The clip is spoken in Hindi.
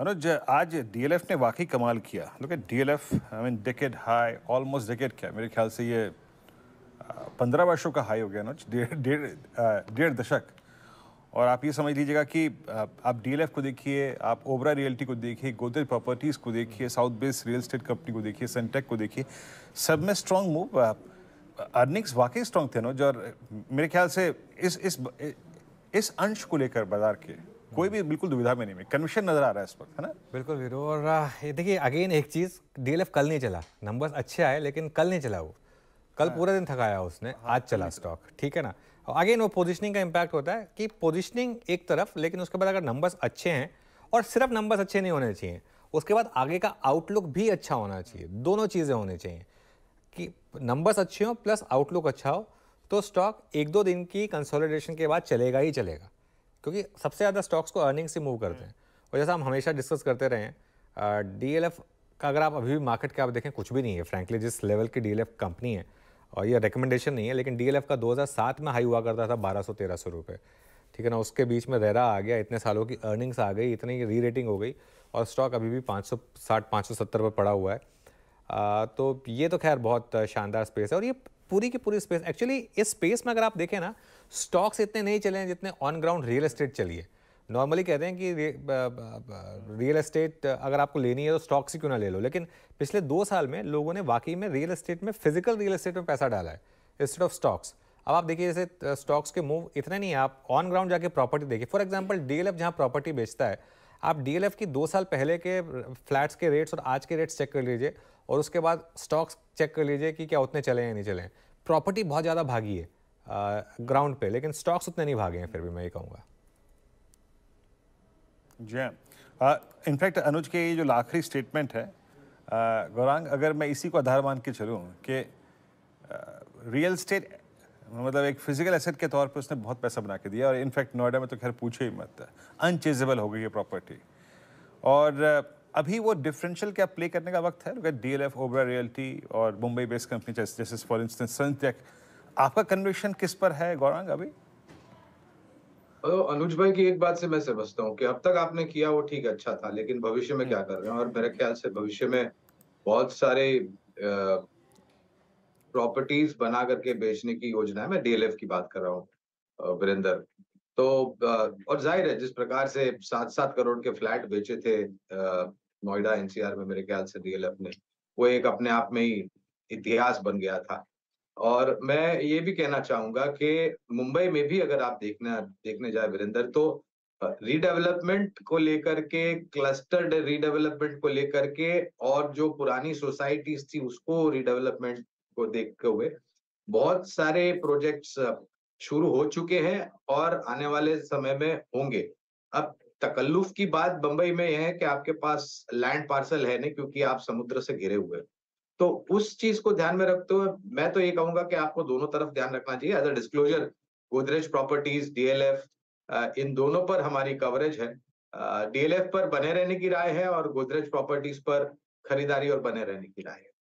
अनुज आज डीएलएफ ने वाकई कमाल किया look at DLF I mean decade high almost decade क्या मेरे ख्याल से ये पंद्रह वर्षों का हाई हो गया अनुज डेढ़ डेढ़ दशक और आप ये समझ लीजिएगा कि आप डीएलएफ को देखिए आप ओबरा रियल्टी को देखिए गोदरेज प्रॉपर्टीज़ को देखिए south base real estate company को देखिए सेंटेक को देखिए सब में स्ट्रॉन्ग मूव अर्निंग्स वाकई स्ट्रॉन्ग थे अनुज और मेरे ख्याल से इस इस इस अंश को लेकर बाजार के कोई भी बिल्कुल दुविधा में नहीं कन्विशन नजर आ रहा है इस वक्त है ना बिल्कुल वीरो और ये देखिए अगेन एक चीज डीएलएफ कल नहीं चला नंबर्स अच्छे आए लेकिन कल नहीं चला वो कल पूरा दिन थकाया उसने हाँ, आज चला स्टॉक ठीक है ना अगेन वो पोजिशनिंग का इम्पैक्ट होता है कि पोजिशनिंग एक तरफ लेकिन उसके बाद अगर नंबर्स अच्छे हैं और सिर्फ नंबर्स अच्छे नहीं होने चाहिए उसके बाद आगे का आउटलुक भी अच्छा होना चाहिए दोनों चीज़ें होनी चाहिए कि नंबर्स अच्छे हों प्लस आउटलुक अच्छा हो तो स्टॉक एक दो दिन की कंसोलिडेशन के बाद चलेगा ही चलेगा क्योंकि सबसे ज़्यादा स्टॉक्स को अर्निंग से मूव करते हैं हम्म। और जैसा हम हमेशा डिस्कस करते रहे एल एफ़ का अगर आप अभी भी मार्केट के आप देखें कुछ भी नहीं है फ्रैंकली जिस लेवल की डी एल एफ कंपनी है और ये रिकमेंडेशन नहीं है लेकिन डी एल एफ़ का दो हज़ार सात में हाई हुआ करता था बारह सौ तेरह सौ रुपये ठीक है ना उसके बीच में रेरा आ गया इतने सालों की अर्निंग्स आ गई इतनी री रेटिंग हो गई और स्टॉक अभी भी पाँच पाँच सौ साठ सौ सत्तर पर पड़ा हुआ है आ, तो ये तो खैर बहुत शानदार स्पेस है और ये पूरी की पूरी स्पेस एक्चुअली इस स्पेस में अगर आप देखें ना स्टॉक्स इतने नहीं चले हैं जितने ऑन ग्राउंड रियल एस्टेट चलिए नॉर्मली कहते हैं कि रियल एस्टेट अगर आपको लेनी है तो स्टॉक्स ही क्यों ना ले लो लेकिन पिछले दो साल में लोगों ने वाकई में रियल एस्टेट में फिजिकल रियल एस्टेट में पैसा डाला है इंस्टेड ऑफ स्टॉक्स अब आप देखिए जैसे स्टॉक्स के मूव इतने नहीं है आप ऑन ग्राउंड जाके प्रॉपर्टी देखिए फॉर एग्जाम्पल डी जहाँ प्रॉपर्टी बेचता है आप डीएलएफ की दो साल पहले के फ्लैट्स के रेट्स और आज के रेट्स चेक कर लीजिए और उसके बाद स्टॉक्स चेक कर लीजिए कि क्या उतने चले या नहीं चले प्रॉपर्टी बहुत ज़्यादा भागी है ग्राउंड पे लेकिन स्टॉक्स उतने नहीं भागे हैं फिर भी मैं ये कहूँगा जी हाँ इनफैक्ट अनुज के ये जो आखिरी स्टेटमेंट है गौरांग अगर मैं इसी को आधार मान के चलूँ कि रियल स्टेट मतलब एक फिजिकल एसेट के तौर पर उसने बहुत पैसा बना के दिया और इनफैक्ट नोएडा में तो खैर पूछो ही मत अनचेजेबल हो गई है प्रॉपर्टी और अभी वो डिफरेंशियल क्या प्ले करने का वक्त है अगर D L F Oberoi realty और मुंबई बेस्ड कंपनी जैसे फॉर इंस्टेंस सनटेक आपका कन्विक्शन किस पर है गौरांग अभी अनुज भाई की एक बात से मैं समझता हूँ कि अब तक आपने किया वो ठीक अच्छा था लेकिन भविष्य में क्या हम्म। कर रहे हैं और मेरे ख्याल से भविष्य में बहुत सारे प्रॉपर्टीज बना करके बेचने की योजना है मैं डीएलएफ की बात कर रहा हूँ वीरेंद्र तो और जाहिर है जिस प्रकार से सात सात करोड़ के फ्लैट बेचे थे नोएडा एनसीआर में मेरे ख्याल से डीएलएफ ने वो एक अपने आप में ही इतिहास बन गया था और मैं ये भी कहना चाहूंगा कि मुंबई में भी अगर आप देखना देखने जाए वीरेंद्र तो रीडेवलपमेंट को लेकर के क्लस्टर्ड रीडेवलपमेंट को लेकर के और जो पुरानी सोसाइटीज थी उसको रीडेवलपमेंट को देखते हुए बहुत सारे प्रोजेक्ट्स शुरू हो चुके हैं और आने वाले समय में होंगे अब तकल्लुफ की बात बंबई में यह है कि आपके पास लैंड पार्सल है नहीं क्योंकि आप समुद्र से घिरे हुए तो उस चीज को ध्यान में रखते हुए मैं तो ये कहूंगा कि आपको दोनों तरफ ध्यान रखना चाहिए as a disclosure Godrej properties DLF इन दोनों पर हमारी कवरेज है डीएलएफ पर बने रहने की राय है और गोदरेज प्रॉपर्टीज पर खरीदारी और बने रहने की राय है